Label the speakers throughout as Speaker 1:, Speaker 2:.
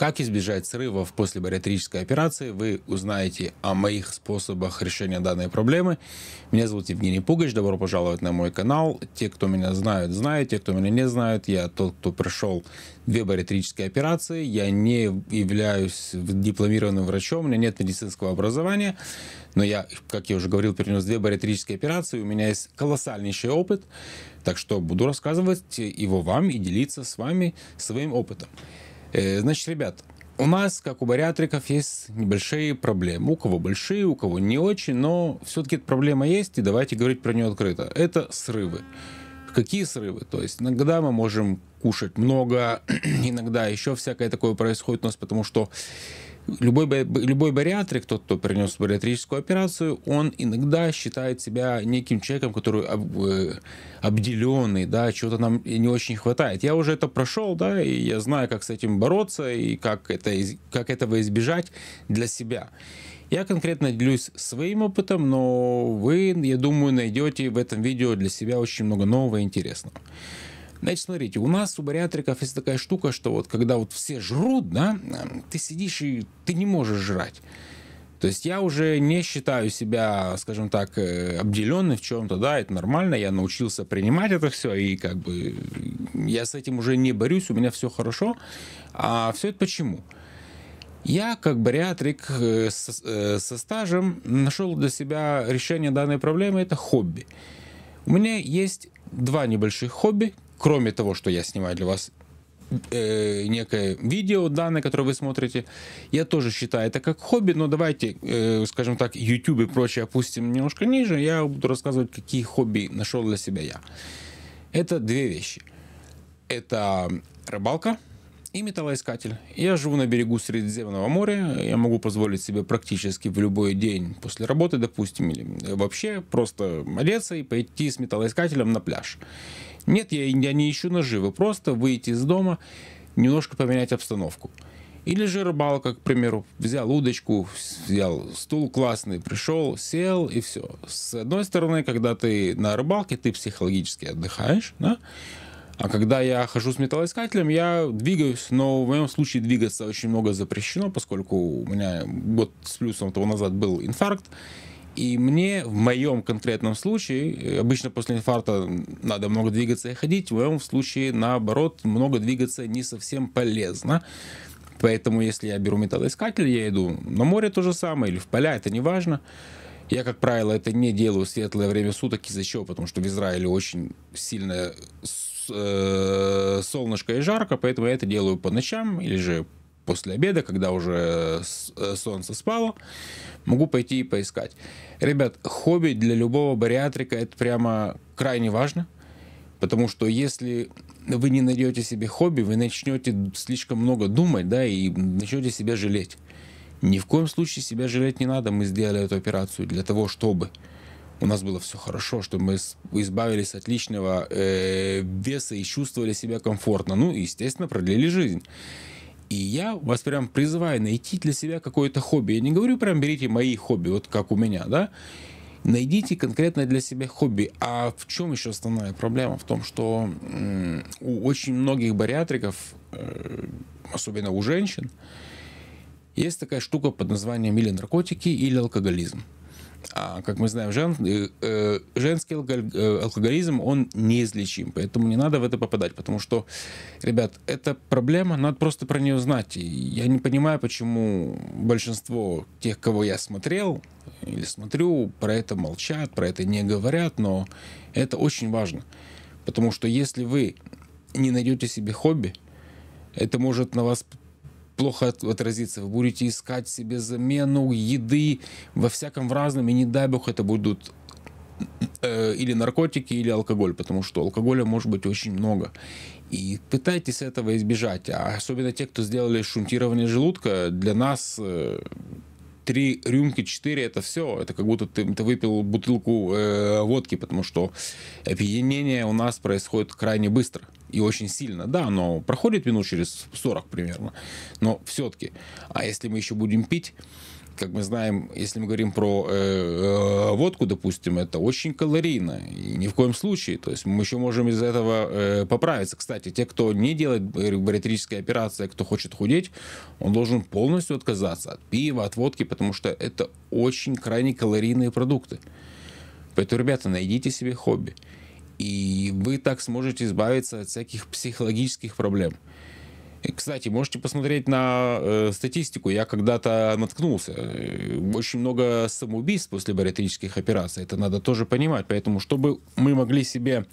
Speaker 1: Как избежать срывов после бариатрической операции, вы узнаете о моих способах решения данной проблемы. Меня зовут Евгений Пугач, добро пожаловать на мой канал. Те, кто меня знают, знают, те, кто меня не знают, я тот, кто прошел две бариатрические операции, я не являюсь дипломированным врачом, у меня нет медицинского образования, но я, как я уже говорил, перенес две бариатрические операции, у меня есть колоссальнейший опыт, так что буду рассказывать его вам и делиться с вами своим опытом. Э, значит, ребят, у нас, как у бариатриков, есть небольшие проблемы. У кого большие, у кого не очень, но все-таки эта проблема есть, и давайте говорить про нее открыто. Это срывы. Какие срывы? То есть иногда мы можем кушать много, иногда еще всякое такое происходит у нас, потому что Любой, любой бариатрик, тот, кто принес бариатрическую операцию, он иногда считает себя неким человеком, который об, э, обделенный, да, чего-то нам не очень хватает. Я уже это прошел, да, и я знаю, как с этим бороться и как, это, как этого избежать для себя. Я конкретно делюсь своим опытом, но вы, я думаю, найдете в этом видео для себя очень много нового и интересного. Значит, смотрите, у нас у бариатриков есть такая штука, что вот когда вот все жрут, да, ты сидишь и ты не можешь жрать. То есть я уже не считаю себя, скажем так, э, обделенным в чем-то, да, это нормально, я научился принимать это все, и как бы я с этим уже не борюсь, у меня все хорошо. А все это почему? Я, как бариатрик э, со, э, со стажем, нашел для себя решение данной проблемы, это хобби. У меня есть два небольших хобби, кроме того, что я снимаю для вас э, некое видео данное, которое вы смотрите. Я тоже считаю это как хобби, но давайте, э, скажем так, YouTube и прочее опустим немножко ниже. Я буду рассказывать, какие хобби нашел для себя я. Это две вещи. Это рыбалка – и металлоискатель. Я живу на берегу Средиземного моря, я могу позволить себе практически в любой день после работы, допустим, или э, вообще просто одеться и пойти с металлоискателем на пляж. Нет, я, я не ищу наживы, просто выйти из дома, немножко поменять обстановку. Или же рыбалка, к примеру, взял удочку, взял стул классный, пришел, сел и все. С одной стороны, когда ты на рыбалке, ты психологически отдыхаешь, да? А когда я хожу с металлоискателем, я двигаюсь, но в моем случае двигаться очень много запрещено, поскольку у меня год с плюсом того назад был инфаркт. И мне в моем конкретном случае, э, обычно после инфаркта надо много двигаться и ходить, в моем случае, наоборот, много двигаться не совсем полезно. Поэтому, если я беру металлоискатель, я иду на море то же самое или в поля, это не важно. Я, как правило, это не делаю в светлое время суток. Из-за чего? Потому что в Израиле очень сильная Э, солнышко и жарко, поэтому я это делаю по ночам или же после обеда, когда уже э, солнце спало, могу пойти и поискать. Ребят, хобби для любого бариатрика это прямо крайне важно, потому что если вы не найдете себе хобби, вы начнете слишком много думать, да, и начнете себя жалеть. Ни в коем случае себя жалеть не надо, мы сделали эту операцию для того, чтобы у нас было все хорошо, чтобы мы избавились от лишнего э, веса и чувствовали себя комфортно. Ну, и, естественно, продлили жизнь. И я вас прям призываю найти для себя какое-то хобби. Я не говорю прям берите мои хобби, вот как у меня, да. Найдите конкретно для себя хобби. А в чем еще основная проблема? В том, что у очень многих бариатриков, э, особенно у женщин, есть такая штука под названием или наркотики, или алкоголизм. А, как мы знаем, жен, э, э, женский алкоголь, э, алкоголизм, он неизлечим, поэтому не надо в это попадать, потому что, ребят, это проблема, надо просто про нее знать. И я не понимаю, почему большинство тех, кого я смотрел или смотрю, про это молчат, про это не говорят, но это очень важно, потому что если вы не найдете себе хобби, это может на вас плохо отразится. Вы будете искать себе замену еды во всяком в разном, и не дай бог это будут э, или наркотики, или алкоголь, потому что алкоголя может быть очень много. И пытайтесь этого избежать. А особенно те, кто сделали шунтирование желудка, для нас э, три рюмки, четыре, это все. Это как будто ты, ты выпил бутылку э, водки, потому что опьянение у нас происходит крайне быстро и очень сильно. Да, но проходит минут через 40 примерно, но все-таки. А если мы еще будем пить, как мы знаем, если мы говорим про э, э, водку, допустим, это очень калорийно. И ни в коем случае. То есть мы еще можем из этого э, поправиться. Кстати, те, кто не делает бариатрические операции, кто хочет худеть, он должен полностью отказаться от пива, от водки, потому что это очень крайне калорийные продукты. Поэтому, ребята, найдите себе хобби. И вы так сможете избавиться от всяких психологических проблем. Кстати, можете посмотреть на э, статистику. Я когда-то наткнулся. Э, очень много самоубийств после бариатрических операций. Это надо тоже понимать. Поэтому, чтобы мы могли себе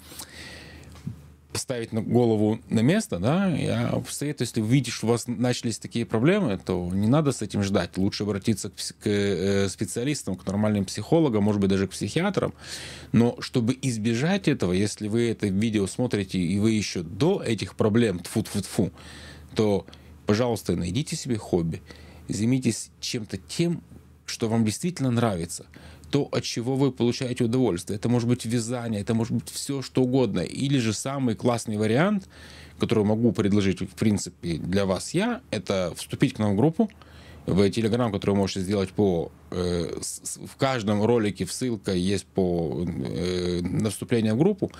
Speaker 1: поставить на голову на место, да, я советую, если увидишь, у вас начались такие проблемы, то не надо с этим ждать. Лучше обратиться к, к э, специалистам, к нормальным психологам, может быть, даже к психиатрам. Но чтобы избежать этого, если вы это видео смотрите, и вы еще до этих проблем, тфу тфу тфу что, пожалуйста, найдите себе хобби, займитесь чем-то тем, что вам действительно нравится, то, от чего вы получаете удовольствие. Это может быть вязание, это может быть все что угодно. Или же самый классный вариант, который могу предложить, в принципе, для вас я, это вступить к нам в группу, в Телеграм, который вы можете сделать по... Э, в каждом ролике в ссылка есть по э, на в группу.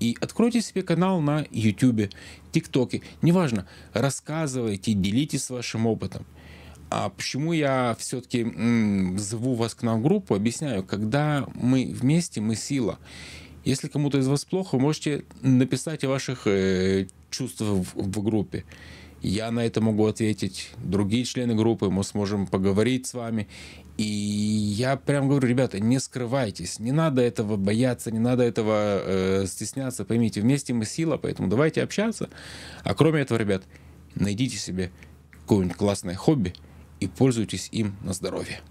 Speaker 1: И откройте себе канал на YouTube, ТикТоке. Неважно, рассказывайте, делитесь вашим опытом. А почему я все-таки зову вас к нам в группу, объясняю. Когда мы вместе, мы сила. Если кому-то из вас плохо, можете написать о ваших э, чувствах в, в группе я на это могу ответить, другие члены группы, мы сможем поговорить с вами. И я прям говорю, ребята, не скрывайтесь, не надо этого бояться, не надо этого э, стесняться, поймите, вместе мы сила, поэтому давайте общаться. А кроме этого, ребят, найдите себе какое-нибудь классное хобби и пользуйтесь им на здоровье.